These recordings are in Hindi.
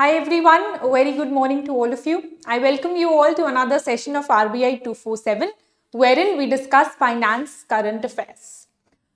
Hi everyone, a very good morning to all of you. I welcome you all to another session of RBI 247 wherein we discuss finance current affairs.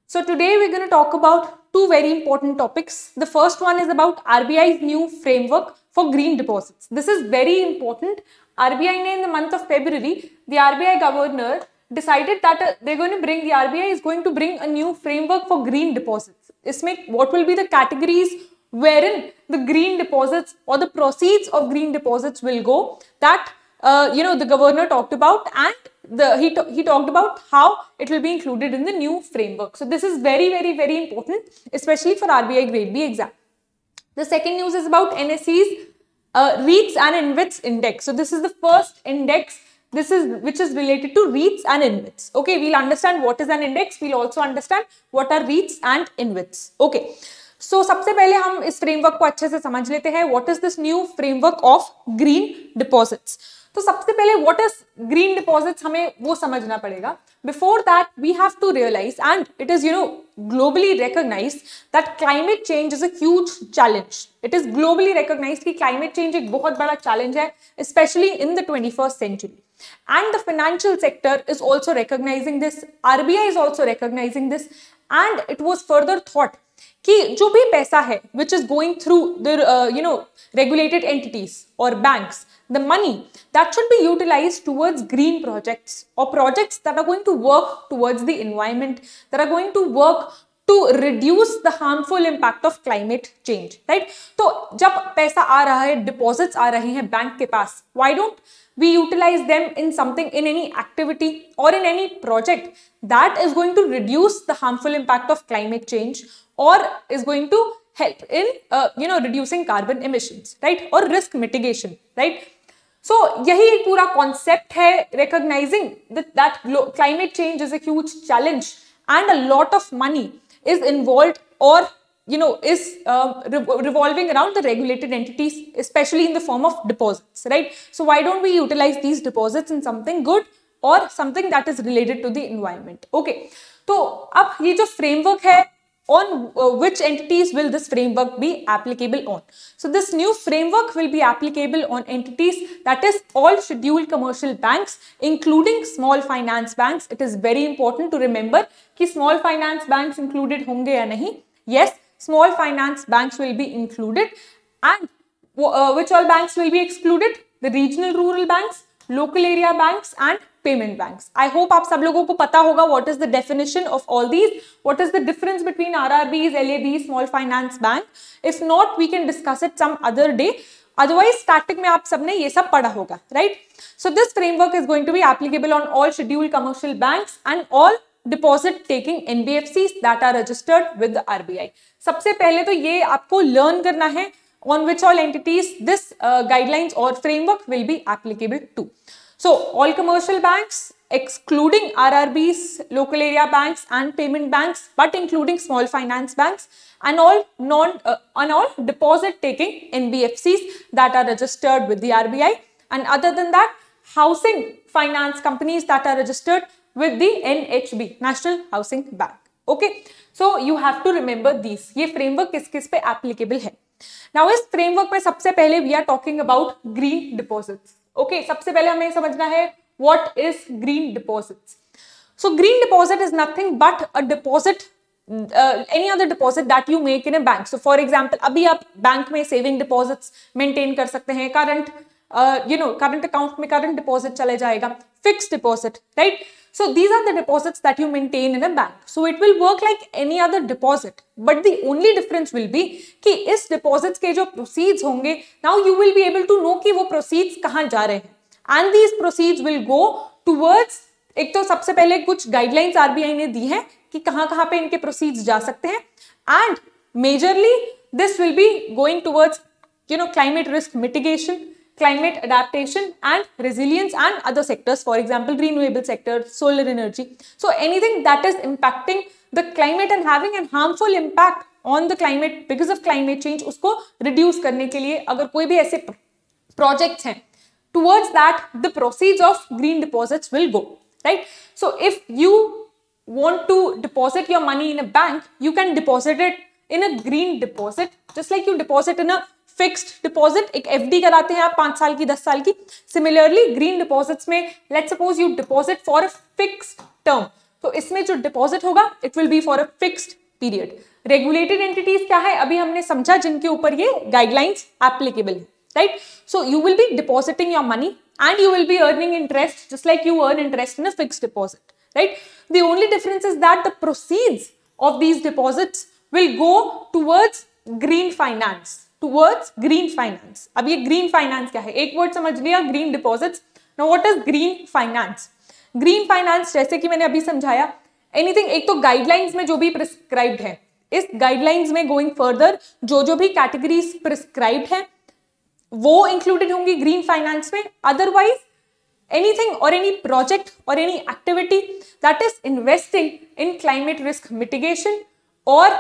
So today we're going to talk about two very important topics. The first one is about RBI's new framework for green deposits. This is very important. RBI in the month of February, the RBI governor decided that uh, they're going to bring, the RBI is going to bring a new framework for green deposits. Isme, what will be the categories wherein the green deposits or the proceeds of green deposits will go that uh, you know the governor talked about and the he, he talked about how it will be included in the new framework so this is very very very important especially for RBI grade B exam the second news is about NSE's uh, REITs and InvITs index so this is the first index this is which is related to REITs and InvITs okay we'll understand what is an index we'll also understand what are REITs and InvITs okay so so, सबसे पहले हम इस फ्रेमवर्क को अच्छे से समझ लेते हैं what is this new framework of green deposits तो सबसे पहले वॉट इज ग्रीन डिपॉजिट्स हमें वो समझना पड़ेगा before that we have to realise and it is you know globally recognise that climate change is as challenge it is globally recognise कि क्लाइमेट चेंज एक बहुत बड़ा चैलेंज है specially in the twenty first century and sector is also is this R B I is also recognising this and it was further thought कि जो भी पैसा है which is going through the you no regulated entities और banks the money that should be utilise towards green projects और projects that are going to work towards the environment that are going to work to reduce the harmful impact of climate change right तो जब पैसा आ रहा है डिपॉजिट्स आ रहे हैं बैंक के पास why don't we utilise them in something in any activity और in any project that is going to reduce the harmful impact of climate change or is going to help in, uh, you know, reducing carbon emissions, right? Or risk mitigation, right? So, यही पूरा concept है recognizing that, that climate change is a huge challenge and a lot of money is involved or you know is uh, um, re revolving around the regulated entities especially in the form of deposits right so why don't we utilize these deposits in something good or something that is related to the environment okay तो अब ये जो framework है on uh, which entities will this framework be applicable on. So this new framework will be applicable on entities that is all scheduled commercial banks including small finance banks. It is very important to remember that small finance banks included honge ya nahi. Yes, small finance banks will be included and uh, which all banks will be excluded? The regional rural banks, local area bank and payment bank I hope आप सब लोगों को पता होगा what is the definition of all these what is the difference between R R Bs L A B small finance bank if not we can discuss it some other day otherwise starting में आप सबने ये सब पढ़ा होगा right so this framework is going to be applicable on all schedule commercial bank and all deposit taking NBFC that are registered with RBI सबसे पहले तो ये आपको लर्न करना है on which all entities this uh, guidelines or framework will be applicable to. So all commercial banks excluding RRBs, local area banks and payment banks but including small finance banks and all non uh, and all deposit taking NBFCs that are registered with the RBI and other than that housing finance companies that are registered with the NHB National Housing Bank. Okay, so you have to remember these. ये framework is किस पे applicable है? नाउ इस फ्रेमवर्क में सबसे पहले we are talking about green deposits okay सबसे पहले हमें समझना है what is green deposits so green deposit is nothing but a deposit uh, any other deposit that you make in a bank so for example अभी आप bank में saving deposits maintain कर सकते हैं current uh, you know current account में current deposit चले जाएगा fixed deposit right So these are the deposits that you maintain in a bank. So it will work like any other deposit. But the only difference will be ki is deposits ke jo proceeds honge now you will be able to know ki wo proceeds kahan ja rahe hain And these proceeds will go towards ek to sabse pehle kuch guidelines rbi ne di है ki kahan kahan pe inke proceeds ja sakte hain and majorly this will be going towards you know climate risk mitigation climate adaptation and resilience and other sectors, for example, renewable sector, solar energy. So anything that is impacting the climate and having a harmful impact on the climate because of climate change, usko reduce करने के लिए अगर कोई भी ऐसे projects हैं towards that the proceeds of green deposits will go right so if you want to deposit your money in a bank you can deposit it in a green deposit just like you deposit in a fixed deposit एक एफडी कराते हैं आप पांच साल की दस साल की सिमिलरली ग्रीन डिपॉजिट्स में let suppose you deposit for a fixed term तो इसमें जो डिपॉजिट होगा it will be for a fixed period regulated entities क्या है अभी हमने समझा जिनके ऊपर ये गाइडलाइंस एप्लीकेबल है right so you will be depositing your money and you will be earning interest just like you earn interest in a fixed deposit, right? The only difference is that the proceeds of these deposits will go towards green finance, towards green finance अब ये ग्रीन फाइनेंस क्या है एक वर्ड समझ लिया green deposits no what is green finance green finance जैसे कि मैंने अभी समझाया एनीथिंग एक तो गाइडलाइंस में जो भी प्रिस्क्राइब्ड है इस गाइडलाइंस में गोइंग फर्दर जो जो भी कैटेगरीज प्रिस्क्राइब है वो इंक्लूडेड होंगी ग्रीन फाइनेंस में अदरवाइज एनीथिंग और एनी प्रोजेक्ट और any activity that is investing in climate risk mitigation और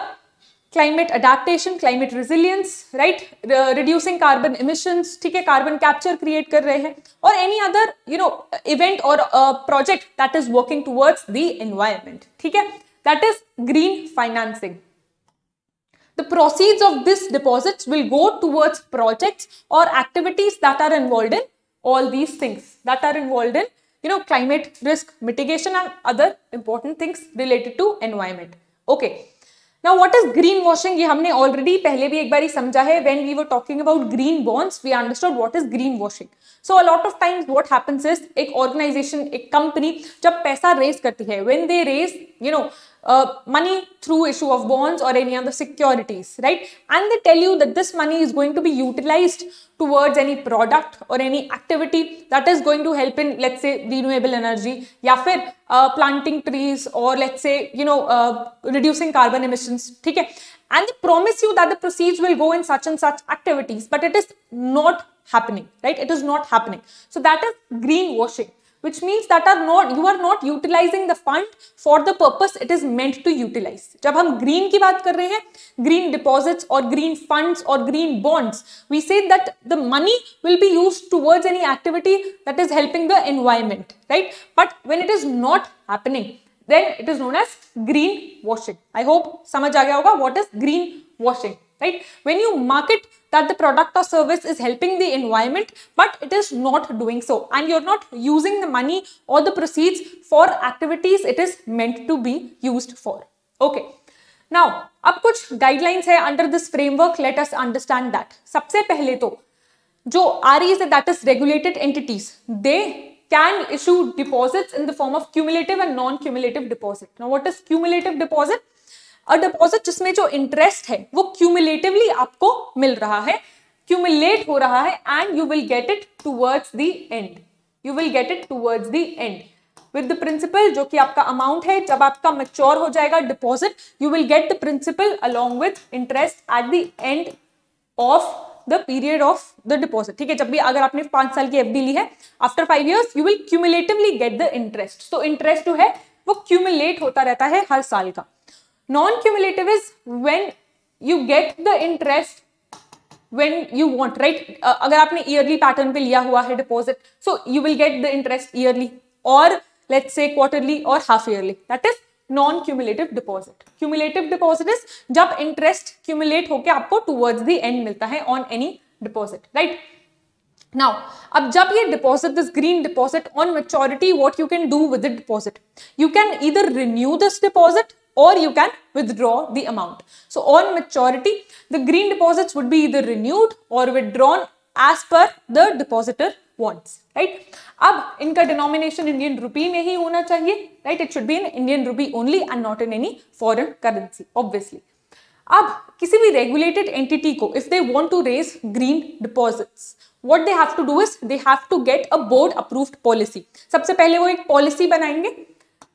climate adaptation, climate resilience, right? reducing carbon emissions, ठीक है carbon capture create कर रहे हैं और any other you know event or uh, project that is working towards the environment, ठीक है? That is green financing. The proceeds of this deposits will go towards projects or activities that are involved in all these things that are involved in you know climate risk mitigation and other important things related to environment. Okay, Now, what is green washing ये हमने ऑलरेडी पहले भी एक बार ही समझा है When we were talking about green bonds, we understood what is green washing. So, a lot of times what happens is एक organization, एक कंपनी जब पैसा raise करती है when they raise, you know uh, money through issue of bonds or any other securities, right? And they tell you that this money is going to be utilized towards any product or any activity that is going to help in, let's say, renewable energy, या फिर uh, planting trees or let's say, you know, uh, reducing carbon emissions, ठीक And they promise you that the proceeds will go in such and such activities, but it is not happening, right? It is not happening. So that is greenwashing which means that are not you are not utilizing the fund for the purpose it is meant to utilize जब हम green की बात कर रहे हैं green deposits or green funds or green bonds we say that the money will be used towards any activity that is helping the environment right but when it is not happening then it is known as green washing i hope समझ आ गया होगा what is green washing right when you market that the product or service is helping the environment, but it is not doing so. And you're not using the money or the proceeds for activities it is meant to be used for. Okay. Now, up, कुछ guidelines है under this framework. Let us understand that. सबसे पहले तो जो R that is regulated entities, they can issue deposits in the form of cumulative and non-cumulative deposit. Now, what is cumulative deposit? A deposit जिसमें जो इंटरेस्ट है वो क्यूमुलेटिवली आपको मिल रहा है क्यूमुलेट हो रहा है and you will get it towards the end you will get it towards the end with the principal जो कि आपका अमाउंट है जब आपका मच्योर हो जाएगा deposit you will get the principal along with interest at the end of the period of the deposit ठीक है जब भी अगर आपने पांच साल की एफडी ली है after five years you will cumulatively get the interest so interest जो है वो क्यूमुलेट होता रहता है हर साल का non cumulative is when you get the interest when you want right अगर आपने ईयरली पैटर्न पे लिया हुआ है deposit so you will get the interest yearly और लेट से क्वार्टरली और half yearly that is non cumulative deposit cumulative deposit is जब इंटरेस्ट क्यूमुलेट होकर आपको टूवर्ड्स द एंड मिलता है on any deposit right Now, अब जब ये deposit this green deposit on maturity what you can do with deposit you can either renew this deposit or you can withdraw the amount. So on maturity, the green deposits would be either renewed or withdrawn as per the depositor wants, right? Ab inka denomination Indian rupee mein hi hona chahiye, right? It should be in Indian rupee only and not in any foreign currency, obviously. अब किसी regulated entity entity if they want to raise green deposits, what they have to do is, they have to get a board approved policy. सबसे पहले वो एक पॉलिसी बनाएंगे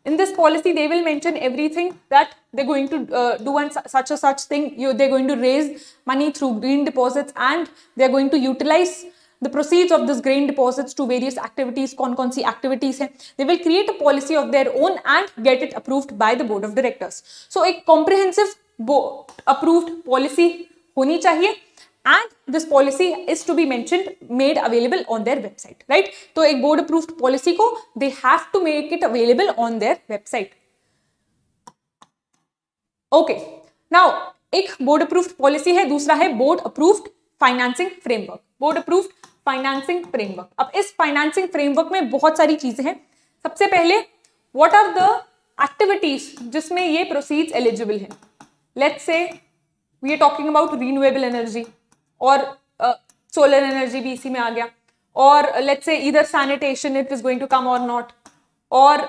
in this policy they will mention everything that they're going to uh, do and su such a such thing you, they're going to raise money through green deposits and they're going to utilize the proceeds of this green deposits to various activities kon kon si activities hain they will create a policy of their own and get it approved by the board of directors so a comprehensive approved policy honi chahiye and this policy is to be mentioned made available on their website right तो एक board approved policy को they have to make it available on their website okay now एक बोर्ड अप्रूव्ड पॉलिसी है दूसरा है board approved financing framework board approved financing framework अब इस फाइनेंसिंग फ्रेमवर्क में बहुत सारी चीजें हैं सबसे पहले व्हाट आर द एक्टिविटीज जिसमें ये प्रोसीड्स एलिजिबल है let's say we are talking about renewable energy और सोलर uh, एनर्जी भी इसी में आ गया और लेट्स से इधर sanitation it is going to come और नॉट और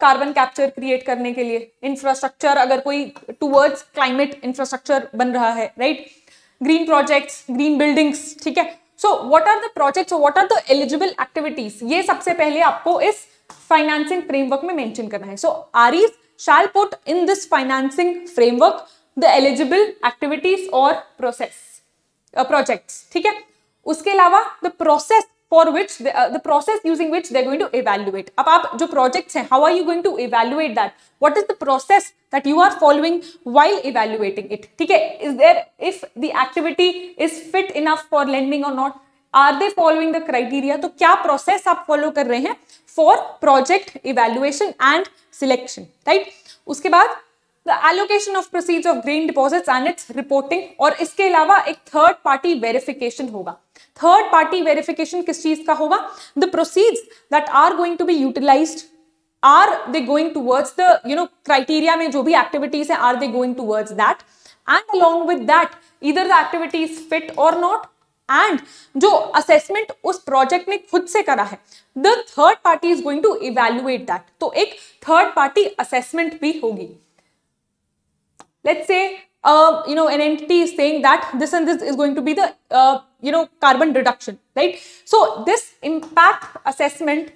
कार्बन कैप्चर क्रिएट करने के लिए इंफ्रास्ट्रक्चर अगर कोई टूवर्ड्स क्लाइमेट इंफ्रास्ट्रक्चर बन रहा है right green projects green buildings ठीक है so what are the projects what are the eligible activities ये सबसे पहले आपको इस फाइनेंसिंग फ्रेमवर्क में मेंशन करना है so REs shall put in this financing framework the eligible activities और प्रोसेस प्रोजेक्ट ठीक है उसके अलावा the process for which the process using which they're going to evaluate अब आप जो प्रोजेक्ट्स हैं how are you going to evaluate that what is the process that you are following while evaluating it ठीक है is there if the activity is fit enough for learning और not are they following the criteria तो क्या प्रोसेस आप फॉलो कर रहे हैं for project evaluation and selection right उसके बाद the allocation of proceed of green deposits and its reporting और इसके अलावा एक थर्ड पार्टी वेरिफिकेशन होगा थर्ड पार्टी वेरिफिकेशन किस चीज का होगा the proceed that are going to be utilise are they going towards the you know criteria में जो भी एक्टिविटीज है are they going towards that and along with that whether the activities fit और नॉट एंड जो असेसमेंट उस प्रोजेक्ट ने खुद से करा है the third party is going to evaluate that तो एक थर्ड पार्टी असेसमेंट भी होगी let's say uh, you know an entity is saying that this and this is going to be the uh, you know carbon reduction right so this impact assessment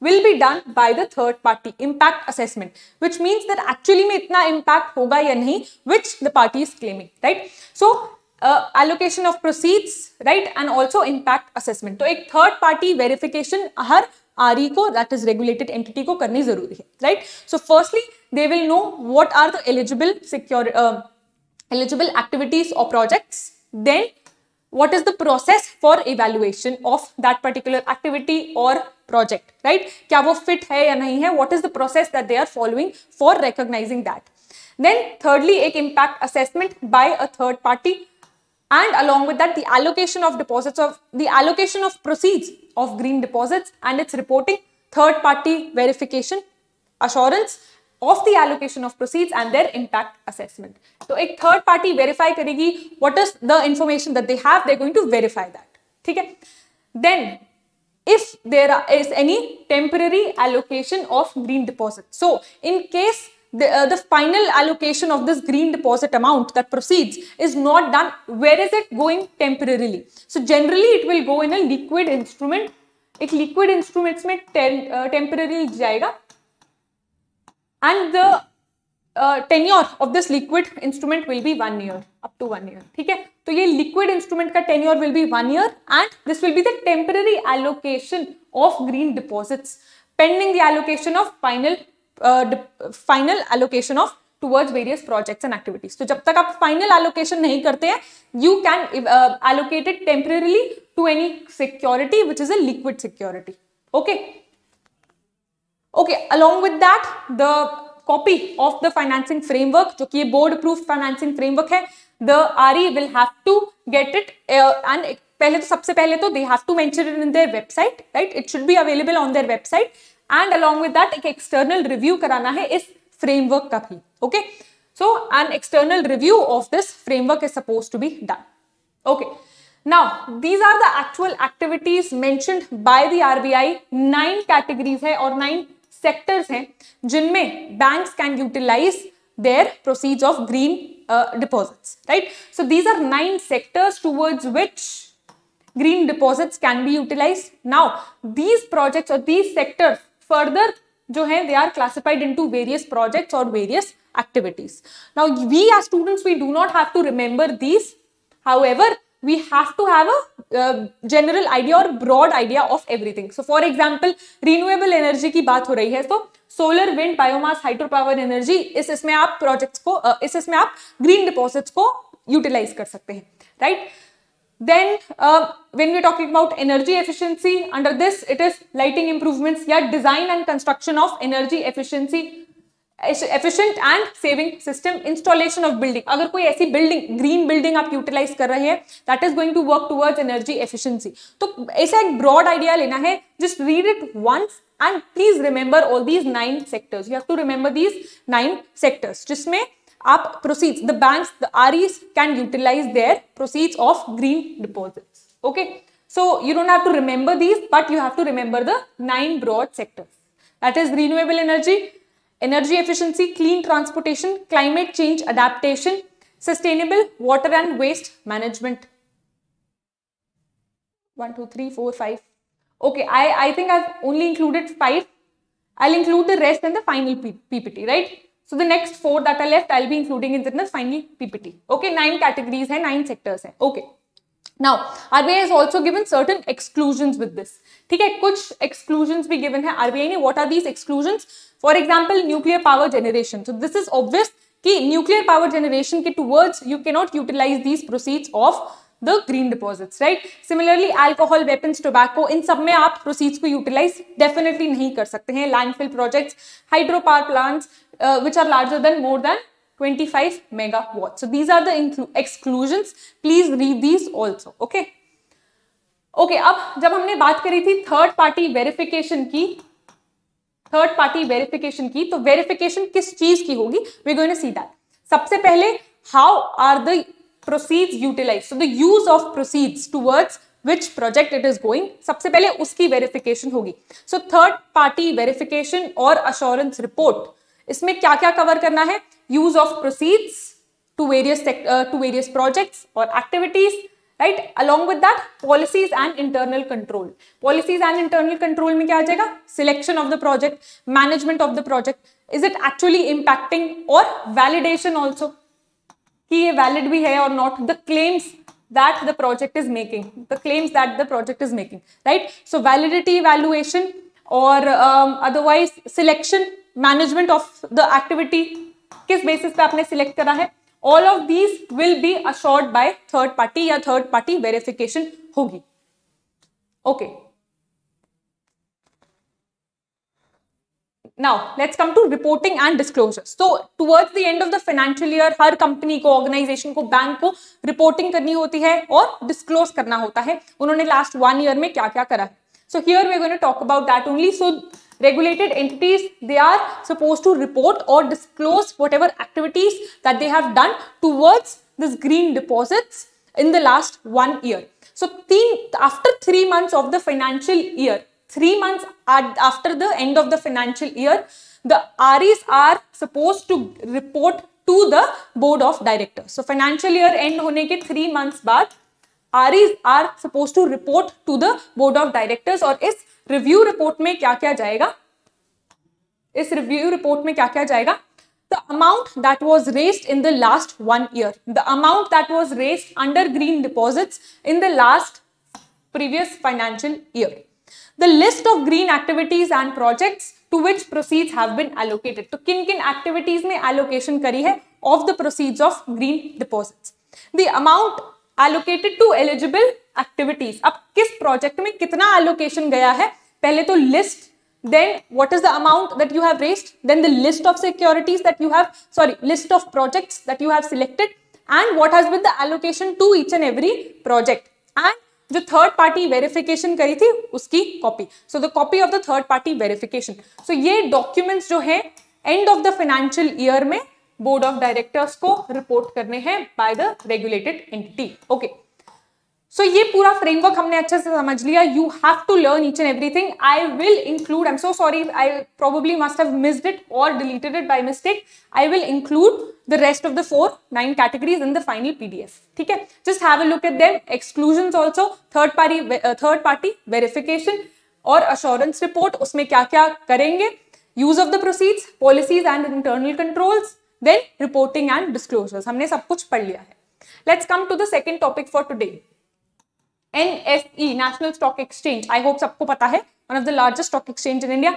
will be done by the third party impact assessment which means that actually mein itna impact hoga ya nahi which the party is claiming right so uh, allocation of proceeds right and also impact assessment So ek third party verification har RE ko, that is regulated entity ko karni करनी hai, right? So firstly they will know what are the eligible secure uh, eligible activities or projects. Then what is the process for evaluation of that particular activity or project, right? क्या वो fit है या नहीं है? What is the process that they are following for recognizing that? Then thirdly, एक impact assessment by a third party and along with that the allocation of deposits of the allocation of proceeds of green deposits and its reporting third party verification assurance of the allocation of proceeds and their impact assessment. So a third party verify karegi what is the information that they have, they're going to verify that. Okay? Then if there is any temporary allocation of green deposit. So in case the, uh, the final allocation of this green deposit amount that proceeds is not done, where is it going temporarily? So generally it will go in a liquid instrument. एक लिक्विड इंस्ट्रूमेंट्स में temporary. जाएगा and the uh, tenure of this liquid instrument will be one year up to one year ठीक है तो ये liquid instrument का tenure will be one year and this will be the temporary allocation of green deposits pending the allocation of final uh, final allocation of towards various projects and activities. so, jab tak aap final allocation nahi karte hain you can uh, allocate it temporarily to any security which is a liquid security. Okay. Okay along with that the copy of the financing framework जो कि बोर्ड प्रूफ फाइनेंसिंग फ्रेमवर्क है the RE will have to get it and पहले तो सबसे पहले तो they have to mention in their website right it should be available on their website and along with that एक एक्सटर्नल रिव्यू कराना है इस फ्रेमवर्क का भी okay so an external review of this framework is suppose to be done okay now these are the actual activities mentioned by the R B I nine categories है और नाइन सेक्टर्स हैं जिनमें banks can utilise their proceeds of green uh, deposits right so these are nine sectors towards which green deposits can be utilized now these projects or these sectors further jo they are classified into various projects or various activities now we as students we do not have to remember these however we have to have a uh, general idea or broad idea of everything. So for example, renewable energy की बात हो रही है तो solar wind biomass hydro power energy इस इसमें आप प्रोजेक्ट्स को इस इसमें आप ग्रीन डिपॉजिट्स को यूटिलाइज कर सकते हैं right then uh, when we're talking about energy efficiency under this it is lighting improvements yeah design and construction of energy efficiency efficient and saving system installation of building अगर कोई ऐसी बिल्डिंग ग्रीन बिल्डिंग आप यूटिलाइज कर रहे हैं that is going to work towards energy efficiency तो ऐसा एक ब्रॉड आइडिया लेना है just read it once and please remember all these nine sectors you have to remember these nine sectors जिसमें आप proceeds the banks the REs can utilise their proceeds of green deposits okay so you don't have to remember these but you have to remember the nine broad sectors that is renewable energy energy efficiency, clean transportation, climate change adaptation, sustainable water and waste management. 1, 2, 3, 4, 5. Okay, I, I think I've only included 5. I'll include the rest in the final PPT, right? So the next 4 that are left, I'll be including in the final PPT. Okay, 9 categories, hai, 9 sectors. Hai. Okay. Now RBI is also given certain exclusion with this ठीक है कुछ एक्सक्लूजन भी गिवन है आरबीआई ने what are these exclusion for example nuclear power generation so this is obvious कि न्यूक्लियर पावर जनरेशन के towards you cannot utilise these proceeds of the green deposits right similarly alcohol weapon tobacco इन सब में आप प्रोसीड्स को यूटिलाइज डेफिनेटली नहीं कर सकते हैं landfill projects hydro power plants which are larger than more than 25 megawatt. So these are the exclusions. Please read these also. Okay. Okay okay, अब जब हमने बात करी थी थर्ड पार्टी वेरिफिकेशन की थर्ड पार्टी वेरिफिकेशन की तो वेरिफिकेशन किस चीज की होगी we going to see that सबसे पहले how are the proceeds utilise so the use of proceeds towards which project it is going सबसे पहले उसकी वेरिफिकेशन होगी सो थर्ड पार्टी वेरिफिकेशन और अश्योरेंस रिपोर्ट इसमें क्या क्या कवर करना है use of proceeds to various uh, to various projects or activities right along with that policies and internal control policies and internal control mein kya jayega selection of the project management of the project is it actually impacting or validation also ki ye valid bhi hai or not the claims that the project is making the claims that the project is making right so validity evaluation or um, otherwise selection management of the activity किस बेसिस पे आपने सिलेक्ट करा है all of these will be assured by third party या थर्ड पार्टी वेरिफिकेशन होगी okay now let's come to reporting and disclosures so towards the end of the financial year हर कंपनी को ऑर्गेनाइजेशन को बैंक को रिपोर्टिंग करनी होती है और डिस्क्लोज करना होता है उन्होंने लास्ट वन ईयर में क्या क्या करा है so here we going to talk about that only so regulated entities, they are supposed to report or disclose whatever activities that they have done towards this green deposits in the last one year. So three, after three months of the financial year, three months after the end of the financial year, the REs are supposed to report to the board of directors. So financial year end होने के three months बाद REs are supposed to report to the board of directors or is review report में क्या क्या जाएगा इस रिव्यू रिपोर्ट में क्या क्या जाएगा the amount that was raised in the last one year the amount that was raised under green deposit in the last previous financial year the list of green activities and project to which proceed है किन किन एक्टिविटीज ने एलोकेशन करी है of the proceed of green deposit the amount allocated to eligible activities अब किस प्रोजेक्ट में कितना एलोकेशन गया है पहले तो list then what is the amount that you have raised then the list of securities that you have sorry list of project that you have selected and what has been the allocation to each and every project and जो थर्ड पार्टी वेरिफिकेशन करी थी उसकी copy so the copy of the third party verification so ये डॉक्यूमेंट्स जो है end of the financial year में बोर्ड ऑफ डायरेक्टर्स को रिपोर्ट करने हैं by the regulated entity okay so so, ये पूरा फ्रेमवर्क हमने अच्छे से समझ लिया you have to learn each and everything I will include I am so sorry I probably must have missed it or deleted it by mistake I will include the rest of the four nine categories in the final PDF ठीक है just have a look at them exclusion also third party third party verification और अश्योरेंस रिपोर्ट उसमें क्या क्या करेंगे use of the proceeds policies and internal controls then reporting and disclosures हमने सब कुछ पढ़ लिया है let's come to the second topic for today N S E National Stock Exchange I hope सबको पता है one of the largest stock exchange in India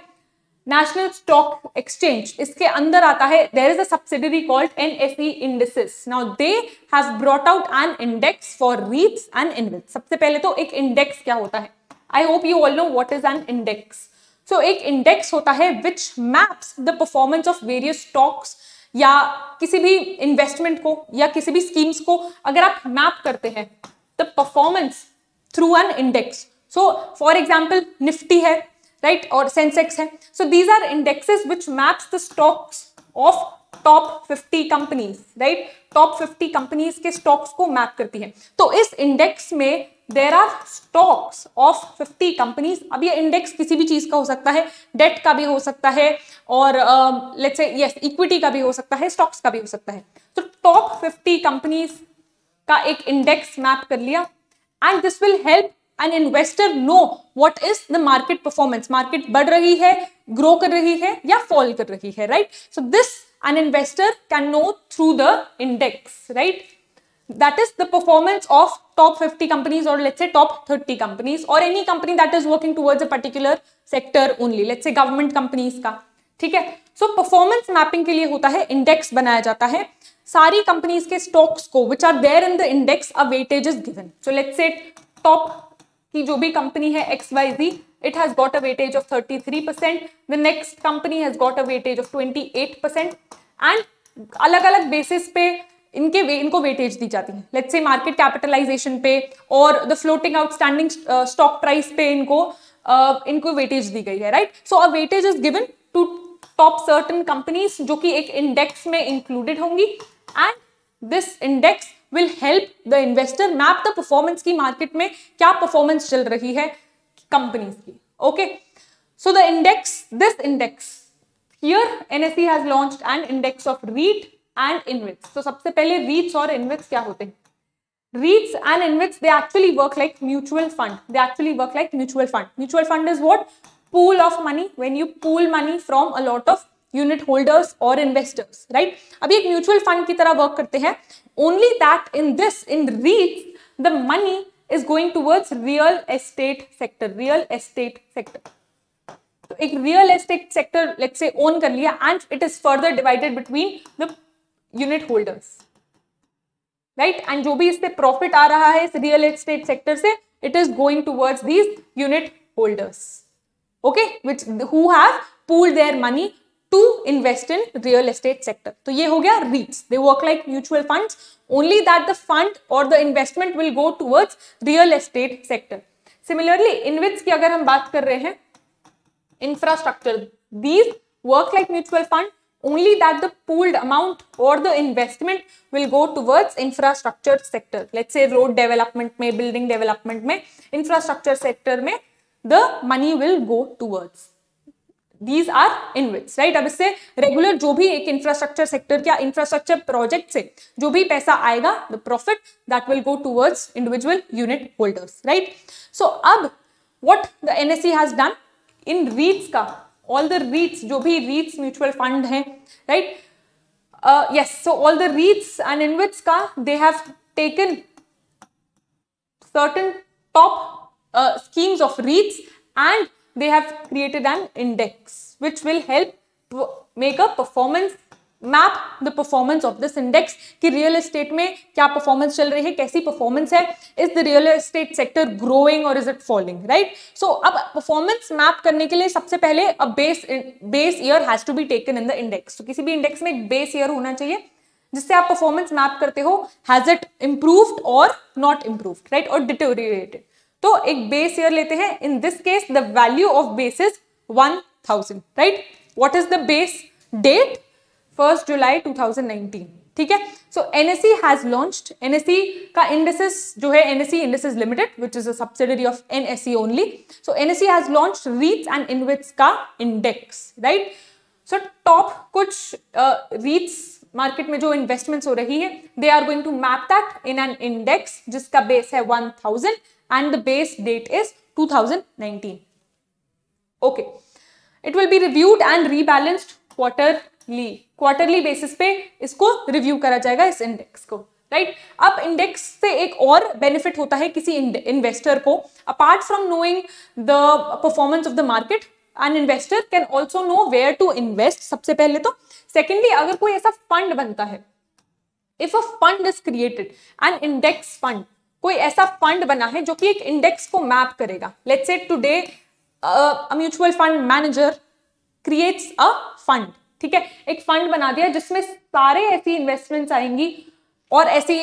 National Stock Exchange इसके अंदर आता है there is a subsidiary called E indices now they have brought out an index for REITs and इन्वेस्ट सबसे पहले तो एक इंडेक्स क्या होता है I hope you all know what is an index so एक इंडेक्स होता है which maps the performance of various stocks या किसी भी इन्वेस्टमेंट को या किसी भी स्कीम्स को अगर आप मैप करते हैं the performance an index so for example Nifty है राइट right? और सेंसेक्स है so these are indexes which maps the stocks of top 50 companies right top 50 companies के स्टॉक्स को मैप करती है तो इस इंडेक्स में there are stocks of 50 companies अब ये इंडेक्स किसी भी चीज का हो सकता है डेट का भी हो सकता है और लेट्स यस इक्विटी का भी हो सकता है स्टॉक्स का भी हो सकता है तो टॉप 50 कंपनीज का एक इंडेक्स मैप कर लिया and this will help an investor know what is the market performance market बढ़ रही है ग्रो कर रही है या फॉल कर रही है right so this an investor can know through the index right that is the performance of top fifty companies or let's a top thirty companies or any company that is working towards a particular sector only let's a government companies का ठीक है सो परफॉर्मेंस मैपिंग के लिए होता है इंडेक्स बनाया जाता है सारी कंपनीज के स्टॉक्स को which are there in the index a weightage is given so let's say top की जो भी कंपनी है X Y Z it has got a weightage of 33% the next company has got a weightage of 28% and अलग अलग बेसिस पे इनके वे, इनको वेटेज दी जाती है लेट्स से मार्केट कैपिटलाइजेशन पे और the floating outstanding stock price पे इनको uh, इनको वेटेज दी गई है right so a weightage is given to top certain companies जो कि एक इंडेक्स में इंक्लूडेड होंगी and this index will help the investor map the performance की मार्केट में क्या परफॉर्मेंस चल रही है companies की okay so the index this index here NSE has launch and index of REIT and InvITs तो सबसे पहले रीट्स और इनविट्स क्या होते हैं REITs and INVITs they actually work like mutual fund they actually work like mutual fund mutual fund is what pool of money when you pool money from a lot of unit holders और इन्वेस्टर्स राइट अभी एक म्यूचुअल फंड की तरह वर्क करते हैं only that in this in REITs the money is going towards real estate sector real estate sector तो एक real estate sector let say own कर लिया and it is further divided between the unit holders right and जो भी इससे प्रॉफिट आ रहा है इस रियल एस्टेट सेक्टर से it is going towards these unit holders okay which who have pool their money to invest in real estate sector तो ये हो गया REITs they work like mutual fund only that the fund or the investment will go towards real estate sector similarly InvITs की अगर हम बात कर रहे हैं infrastructure these work like mutual fund only that the pooled amount or the investment will go towards infrastructure sector let's say road development may building development may infrastructure sector may the money will go towards these are InvITs right अब इससे रेगुलर जो भी एक इंफ्रास्ट्रक्चर सेक्टर या इंफ्रास्ट्रक्चर प्रोजेक्ट से जो भी पैसा आएगा the profit that will go towards individual unit holders right so अब what the N S E has done in REITs का ऑल द रीट्स जो भी रीट्स म्यूचुअल फंड है right yes so all the REITs and InvITs का they have taken certain top schemes of REITs and they have created an index which will help make a performance map the performance of this index कि रियल एस्टेट में क्या परफॉर्मेंस चल रही है कैसी परफॉर्मेंस है is the real estate sector growing or is it falling right so अब परफॉर्मेंस मैप करने के लिए सबसे पहले a base base year has to be taken in the index तो किसी भी इंडेक्स में एक बेस ईयर होना चाहिए जिससे आप परफॉर्मेंस मैप करते हो has it improved or not improved right or deteriorated तो एक बेस ईयर लेते हैं in this case the value of base is one thousand right what is the base date first July two thousand nineteen ठीक है so N S E has launch N S E का इंडिसेस जो है N S E Indices Limited which is subsidiary of N S E only so N S E has launch REITs and InvITs का इंडेक्स राइट सो टॉप कुछ रीट्स uh, मार्केट में जो इन्वेस्टमेंट्स हो रही है they are going to map that in an index जिसका बेस है one thousand and the base date is 2019. Okay. It will be reviewed and rebalanced quarterly. Quarterly basis पे इसको review करा जाएगा इस index को. Right right? अब इंडेक्स से एक और बेनिफिट होता है किसी इन्वेस्टर को apart from knowing the performance of the market an investor can also know where to invest सबसे पहले तो सेकेंडली अगर कोई ऐसा फंड बनता है if a fund is created an index fund कोई ऐसा फंड बना है जो कि एक इंडेक्स को मैप करेगा let say today mutual fund manager creates a fund ठीक है एक फंड बना दिया जिसमें सारे ऐसी इन्वेस्टमेंट्स आएंगी और ऐसी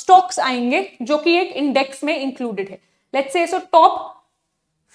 स्टॉक्स uh, आएंगे जो कि एक इंडेक्स में इंक्लूडेड है लेट्स से सो टॉप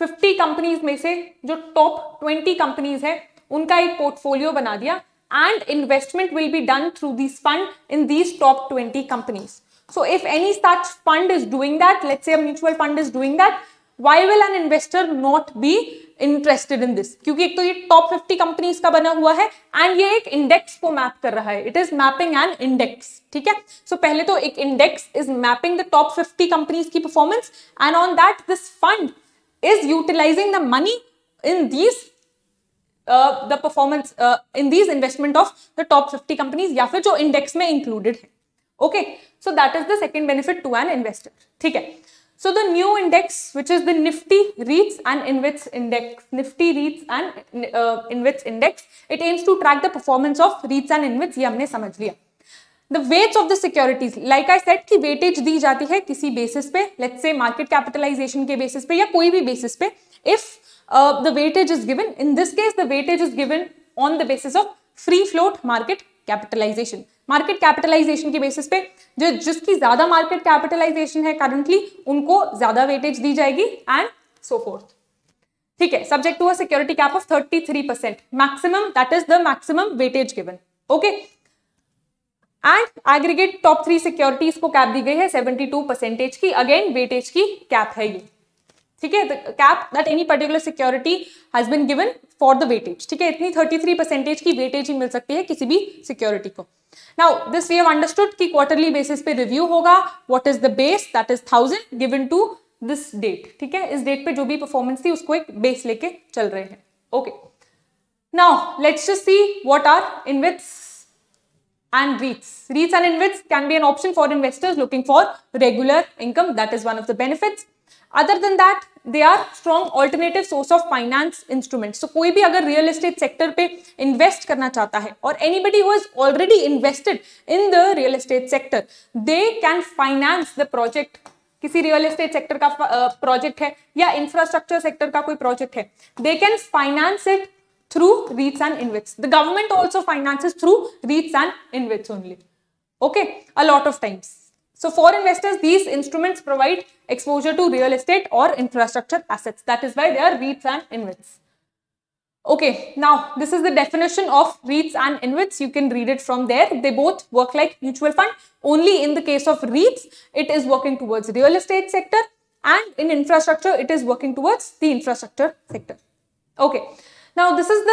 50 कंपनीज में से जो टॉप 20 कंपनीज है उनका एक पोर्टफोलियो बना दिया and investment will be done through this fund in these top 20 companies So if any such fund is doing that, let's say a mutual fund is doing that, why will an investor not be interested in this क्योंकि एक तो ये टॉप 50 कंपनीज का बना हुआ है एंड ये एक इंडेक्स को मैप कर रहा है it is mapping an index ठीक है सो so, पहले तो एक index is mapping the top 50 companies की performance and on that this fund is utilising the money in these the performance in these investment of the top 50 companies या फिर जो इंडेक्स में इंक्लूडेड है okay so that is the second benefit to an investor ठीक है so the new index which is the Nifty REITs and InvITs index Nifty REITs and InvITs index it aims to track the performance of REITs and InvITs ये हमने समझ लिया the weights of the securities like I said की वेटेज दी जाती है किसी बेसिस पे लेट्स से मार्केट कैपिटलाइजेशन के बेसिस पे या कोई भी बेसिस पे if the weightage is given in this case the weightage is given on the basis of free float market capitalisation market capitalisation के बेसिस पे जो जिसकी ज्यादा मार्केट कैपिटलाइजेशन है करंटली उनको ज्यादा वेटेज दी जाएगी एंड सो फोर्थ ठीक है subject to security cap of 33 percent maximum that is the maximum weightage given okay and aggregate top three securities को कैप दी गई है 72 परसेंटेज की अगेन वेटेज की कैप है ये ठीक है cap that any particular security has been given for the weightage ठीक है इतनी 33 परसेंटेज की वेटेज ही मिल सकती है किसी भी सिक्योरिटी को now this we have understood कि क्वार्टरली बेसिस पे रिव्यू होगा what is the base that is thousand given to this date ठीक है इस डेट पे जो भी परफॉर्मेंस थी उसको एक बेस लेके चल रहे हैं okay now let's just see what are InvITs and REITs. REITs and InvITs can be an option for investors looking for regular income. That is one of the benefits. Other than that they are strong alternative source of finance instrument so कोई भी अगर रियल एस्टेट सेक्टर पे इन्वेस्ट करना चाहता है और anybody who already invested in the real estate sector they can finance the project किसी रियल एस्टेट सेक्टर का प्रोजेक्ट है या इंफ्रास्ट्रक्चर सेक्टर का कोई प्रोजेक्ट है they can finance it through REITs and इन्वेस्ट the government also finance through REITs and इन्वेस्ट only okay a lot of times So for investors, these instruments provide exposure to real estate or infrastructure assets. That is why they are REITs and INVITs. Okay, now this is the definition of REITs and INVITs. You can read it from there. They both work like mutual fund. Only in the case of REITs, it is working towards real estate sector and in infrastructure, it is working towards the infrastructure sector. Okay, now this is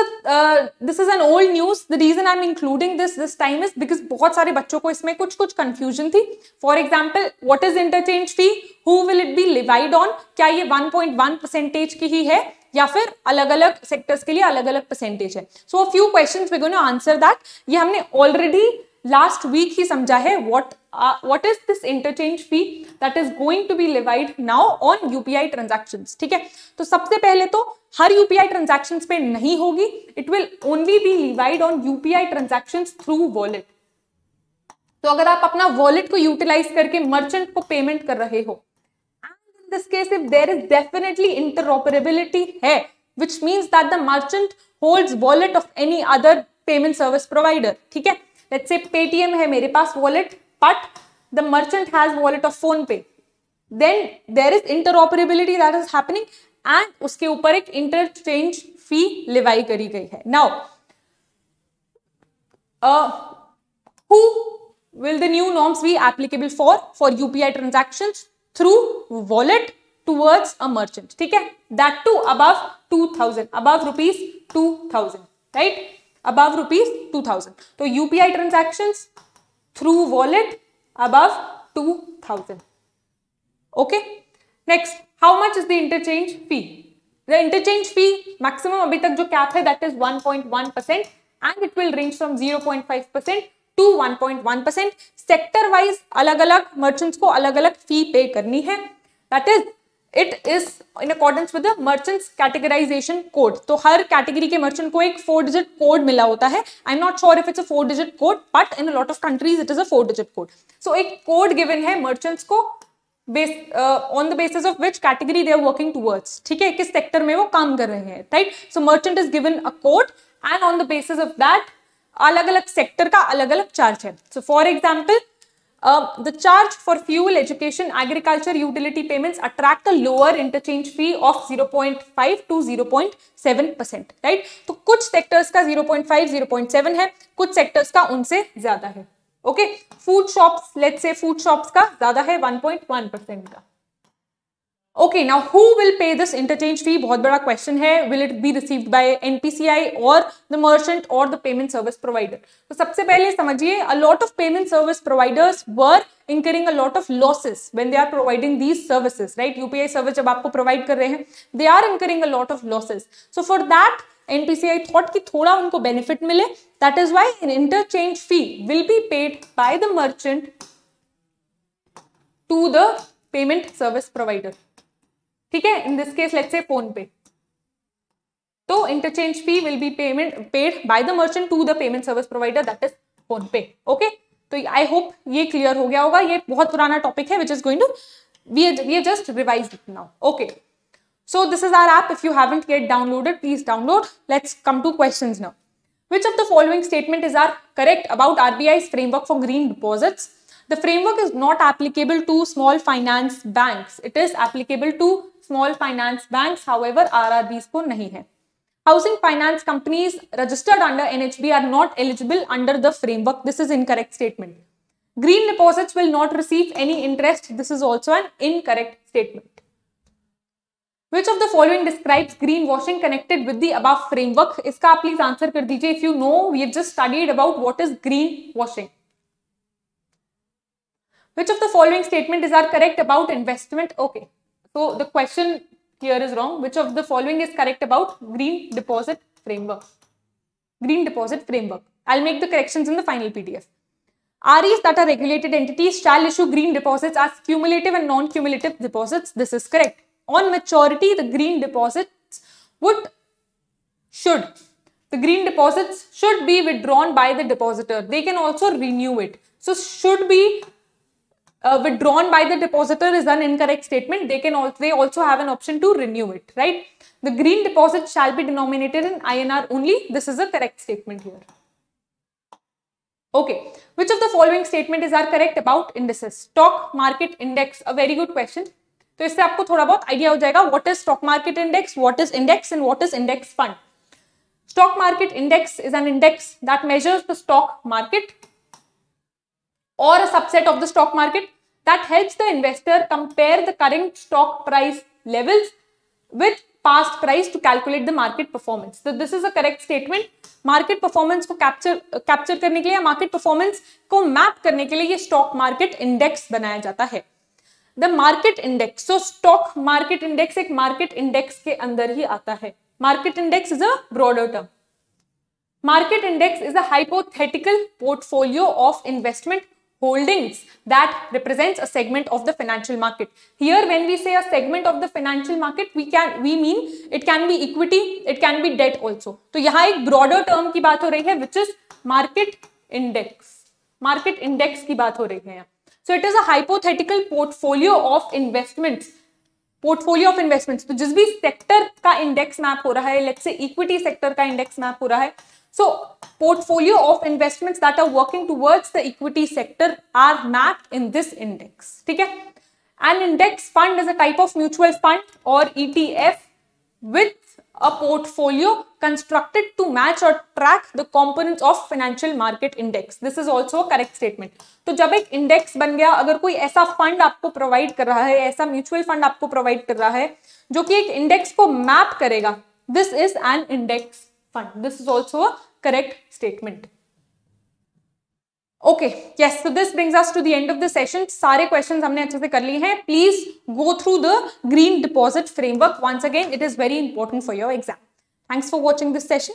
this is an old news the reason I am including this this time is because बहुत सारे बच्चों को इसमें कुछ कुछ कंफ्यूजन थी for example what is interchange fee who it be levied on क्या ये वन पॉइंट वन परसेंटेज की ही है या फिर अलग अलग सेक्टर्स के लिए अलग अलग परसेंटेज है so few question answer that ये हमने ऑलरेडी लास्ट वीक ही समझा है what what is this interchange fee that is going to be levied now on UPI transaction ठीक है तो सबसे पहले तो हर यूपीआई ट्रांजेक्शन पे नहीं होगी it will only be levied on UPI transaction through wallet तो अगर आप अपना वॉलेट को यूटिलाइज करके मर्चेंट को पेमेंट कर रहे हो and in this case if there is definitely interoperability है which means that the merchant hold wallet of any other payment service provider ठीक है लेट से पेटीएम है मेरे पास wallet but the merchant has wallet of PhonePe then there is interoperability that is happening and उसके ऊपर एक इंटरचेंज फी लिवाई करी गई है now who will the new norms be applicable for for UPI transaction through wallet towards a merchant ठीक है दैट टू अब टू थाउजेंड अब rupees two thousand right above rupees 2000 तो UPI transactions through wallet above 2000 okay next how much is the interchange fee the interchange fee maximum abhi tak jo cap hai that is 1.1% and it will range from 0.5% to 1.1 percent sector wise अलग अलग मर्चेंट्स को अलग अलग फी पे करनी है that is it is in accordance with the merchants categorisation code तो हर कैटेगरी के मर्चेंट को एक फोर डिजिट कोड मिला होता है I am not sure if it's a four digit code but in lot of countries it is a four digit code so एक कोड गिवन है मर्चेंट्स को on the basis of which category they are working towards ठीक है किस सेक्टर में वो काम कर रहे हैं right so merchant is given a code and on the basis of that अलग अलग सेक्टर का अलग अलग चार्ज है so for example Uh, the charge for fuel, education, agriculture, utility payments attract a lower interchange fee of 0.5 to 0.7 percent, right? तो कुछ सेक्टर्स का 0.5, 0.7 है, कुछ सेक्टर्स का उनसे ज्यादा है, okay? Food shops, let's say food shops का ज्यादा है 1.1 परसेंट का, okay now who will pay this interchange fee बहुत बड़ा क्वेश्चन है will it be received by NPCI और द मर्चेंट और द पेमेंट सर्विस प्रोवाइडर तो सबसे पहले समझिए a lot of payment service providers were incurring a lot of losses when they are providing these services right UPI service जब आपको प्रोवाइड कर रहे हैं they are incurring a lot of losses so for that NPCI thought की थोड़ा उनको बेनिफिट मिले that is why an interchange fee will be paid by the merchant to the payment service provider ठीक है in this case let's say PhonePe तो interchange fee will be payment paid by the merchant to the payment service provider that is PhonePe okay तो आई होप ये क्लियर हो गया होगा ये बहुत पुराना टॉपिक है which is going to we we are just revise it now okay so this is our app if you haven't get downloaded please download let's come to question now which of the following statement is are correct about our framework for green deposits the framework is not applicable to small finance banks it is applicable to small finance bank however आर को नहीं है housing finance companies registered under NHB are not eligible under the framework this is incorrect statement green deposits will not receive any interest this is also an incorrect statement which of the following describes greenwashing connected with the above framework इसका आप प्लीज आंसर कर दीजिए if you know we just studied about what is green greenwashing Which of the following statement is are correct about investment? Okay, So the question here is wrong. Which of the following is correct about green deposit framework? Green deposit framework. I'll make the corrections in the final PDF. REs that are regulated entities shall issue green deposits as cumulative and non-cumulative deposits. This is correct. On maturity, the green deposits would, should, the green deposits should be withdrawn by the depositor. They can also renew it. So should be uh, withdrawn by the depositor is an incorrect statement. They can also, they also have an option to renew it, right? The green deposit shall be denominated in INR only. This is a correct statement here. Okay, which of the following statement is are correct about indices? Stock market index, a very good question. So this will थोड़ा you आइडिया हो जाएगा what is stock market index, what is index, and what is index fund. Stock market index is an index that measures the stock market or a subset of the stock market that helps the investor compare the current stock price levels with past price to calculate the market performance. So this is a correct statement. Market performance को capture capture करने के लिए या market performance को map करने के लिए ये stock market index बनाया जाता है. The market index. So stock market index एक market index के अंदर ही आता है. Market index is a broader term. Market index is a hypothetical portfolio of investment holdings that represents a segment of the financial market here when we say a segment of the financial market we can we mean it can be equity it can be debt also to so, yahan ek broader term ki baat ho rahi hai which is market index market index ki baat ho rahi hai so it is a hypothetical portfolio of investments portfolio of investments तो जिस भी सेक्टर का इंडेक्स मैप हो रहा है लेट्स से इक्विटी सेक्टर का इंडेक्स मैप हो रहा है So portfolio of investments that are working towards the equity sector are mapped in this index. ठीक है? An index fund is a type of mutual fund or ETF with a portfolio constructed to match or track the components of financial market index. This is also a correct statement. तो जब एक index बन गया अगर कोई ऐसा fund आपको provide कर रहा है ऐसा mutual fund आपको provide कर रहा है जो कि एक index को map करेगा This is an index fund. This is also a correct statement. Okay, yes, so this brings us to the end of the session. Sare questions humne achse se kar liye Please go through the green deposit framework. Once again, it is very important for your exam. Thanks for watching this session.